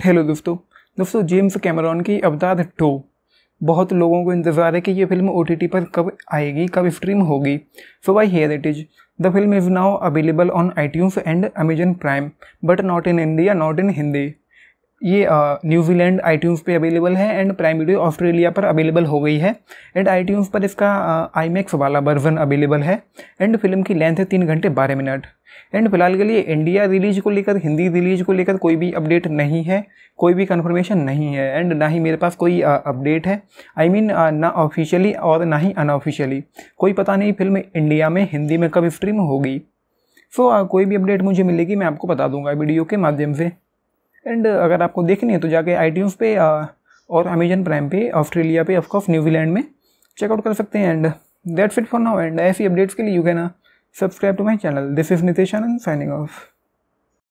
hello दोस्तों दोस्तों James Cameron की अवतार टो बहुत लोगों को इंतज़ार है कि ये फिल्म ओ पर कब आएगी कब स्ट्रीम होगी so why here it is the film is now available on I and Amazon Prime but not in India not in Hindi ये न्यूजीलैंड आई पे अवेलेबल है एंड प्राइम वीडियो ऑस्ट्रेलिया पर अवेलेबल हो गई है एंड आई पर इसका I वाला वर्जन अवेलेबल है एंड फिल्म की लेंथ है तीन घंटे बारह मिनट एंड फिलहाल के लिए इंडिया रिलीज को लेकर हिंदी रिलीज को लेकर कोई भी अपडेट नहीं है कोई भी कन्फर्मेशन नहीं है एंड ना ही मेरे पास कोई अपडेट है आई I मीन mean, ना ऑफिशियली और ना ही अनऑफिशियली कोई पता नहीं फिल्म इंडिया में हिंदी में कब स्ट्रीम होगी सो so, कोई भी अपडेट मुझे मिलेगी मैं आपको बता दूंगा वीडियो के माध्यम से एंड uh, अगर आपको देखनी है तो जाके आई टी पे uh, और अमेजन प्राइम पे ऑस्ट्रेलिया पे ऑफकोर्स न्यूजीलैंड में चेकआउट कर सकते हैं and that's it for now and ऐसी अपडेट्स के लिए you can subscribe to my channel this is Nitesh Anand signing of